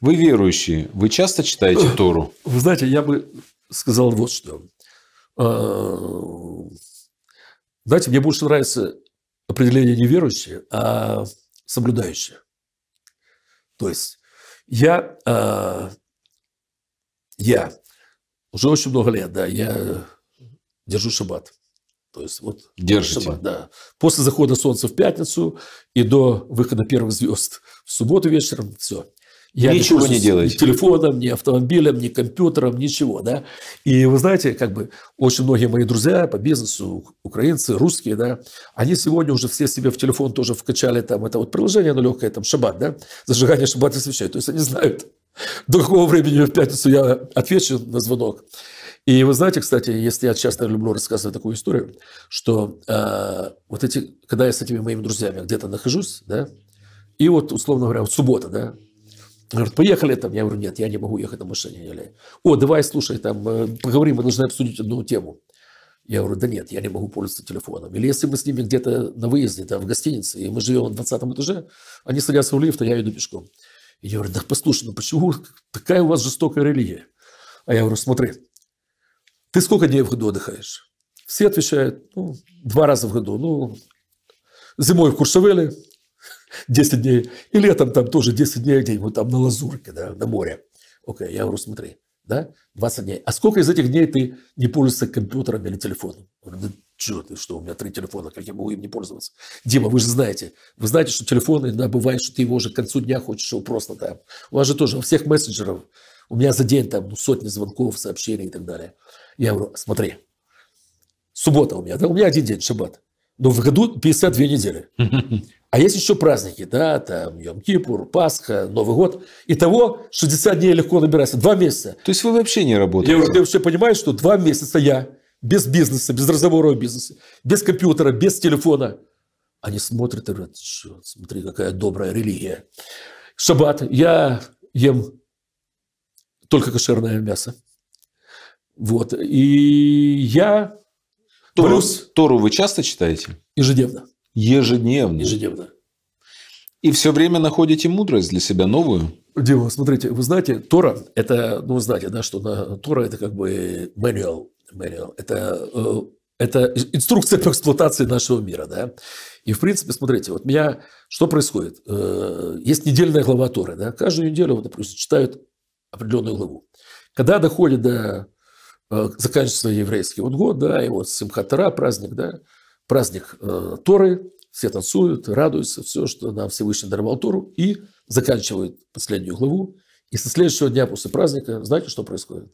Вы верующие, вы часто читаете Тору? Вы знаете, я бы сказал вот что. А, знаете, мне больше нравится определение не верующие, а соблюдающие. То есть я, а, я уже очень много лет, да, я держу шаббат. То есть вот Держите. Шаббат, да. После захода солнца в пятницу и до выхода первых звезд в субботу вечером все. Я ничего не, не делаете. Ни телефоном, ни автомобилем, ни компьютером, ничего. Да? И вы знаете, как бы очень многие мои друзья по бизнесу, украинцы, русские, да, они сегодня уже все себе в телефон тоже вкачали там это вот приложение, оно легкое, там шаббат, да, зажигание шаббата свечей. То есть они знают, до какого времени в пятницу я отвечу на звонок. И вы знаете, кстати, если я часто люблю рассказывать такую историю, что э, вот эти, когда я с этими моими друзьями где-то нахожусь, да, и вот, условно говоря, вот суббота, да, Говорит, поехали там. Я говорю, нет, я не могу ехать на машине. Я говорю, О, давай, слушай, там, э, поговорим, мы должны обсудить одну тему. Я говорю, да нет, я не могу пользоваться телефоном. Или если мы с ними где-то на выезде, там, в гостинице, и мы живем на 20 этаже, они садятся в лифт, а я иду пешком. И я говорю, да послушай, ну почему такая у вас жестокая религия? А я говорю, смотри, ты сколько дней в году отдыхаешь? Все отвечают, ну, два раза в году. Ну, зимой в Куршевеле, 10 дней. И летом там тоже 10 дней где вот там на Лазурке, да, на море. Окей, я говорю, смотри, да, 20 дней. А сколько из этих дней ты не пользуешься компьютером или телефоном? говорю да что ты, что, у меня три телефона, как я могу им не пользоваться? Дима, вы же знаете, вы знаете, что телефоны иногда бывает, что ты его уже к концу дня хочешь его просто да У вас же тоже у всех мессенджеров, у меня за день там ну, сотни звонков, сообщений и так далее. Я говорю, смотри, суббота у меня, да, у меня один день, шаббат. Но в году 52 недели. А есть еще праздники, да, там Йом-Кипур, Пасха, Новый год. Итого 60 дней легко набирается, два месяца. То есть вы вообще не работаете? Я, я вообще понимаю, что два месяца я без бизнеса, без разговора о бизнесе, без компьютера, без телефона. Они смотрят и говорят, черт, смотри, какая добрая религия. Шаббат. Я ем только кошерное мясо. Вот. И я... Тору, Плюс... Тору вы часто читаете? Ежедневно. Ежедневно. Ежедневно. И все время находите мудрость для себя новую? Дима, смотрите, вы знаете, Тора – это, ну, вы знаете, да, что на, Тора – это как бы manual, manual это, э, это инструкция по эксплуатации нашего мира, да. И, в принципе, смотрите, вот меня, что происходит? Э, есть недельная глава Торы, да, каждую неделю, вот, допустим, читают определенную главу. Когда доходит до э, заканчивается еврейский вот год, да, и вот Симхатара праздник, да, праздник э, Торы, все танцуют, радуются, все, что нам Всевышний даровал Тору, и заканчивают последнюю главу. И со следующего дня после праздника, знаете, что происходит?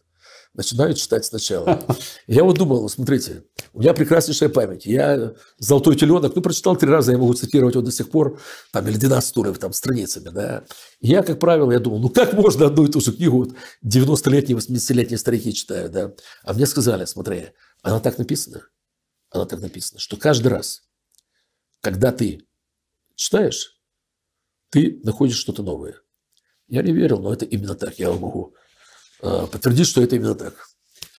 Начинают читать сначала. Я вот думал, смотрите, у меня прекраснейшая память. Я «Золотой теленок», ну, прочитал три раза, я могу цитировать его до сих пор, там, или 12 туров, там, страницами, да. я, как правило, я думал, ну, как можно одну и ту же книгу вот 90-летние, 80-летние старики читают, да. А мне сказали, смотри, она так написана – она так написана, что каждый раз, когда ты читаешь, ты находишь что-то новое. Я не верил, но это именно так. Я могу э, подтвердить, что это именно так.